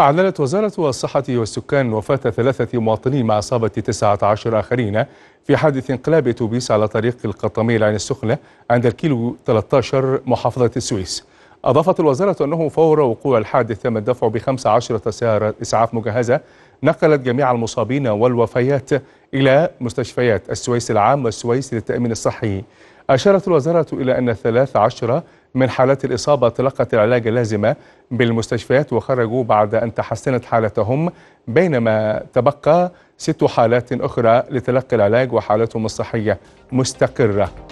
أعلنت وزارة الصحة والسكان وفاة ثلاثة مواطنين مع إصابة 19 آخرين في حادث انقلاب أتوبيس على طريق القطامي العين السخنة عند الكيلو 13 محافظة السويس أضافت الوزارة أنه فور وقوع الحادث تم الدفع بخمس عشرة سيارة إسعاف مجهزة نقلت جميع المصابين والوفيات إلى مستشفيات السويس العام والسويس للتأمين الصحي أشارت الوزارة إلى أن 13 من حالات الإصابة تلقت العلاج اللازم بالمستشفيات وخرجوا بعد أن تحسنت حالتهم بينما تبقى ست حالات أخرى لتلقي العلاج وحالتهم الصحية مستقرة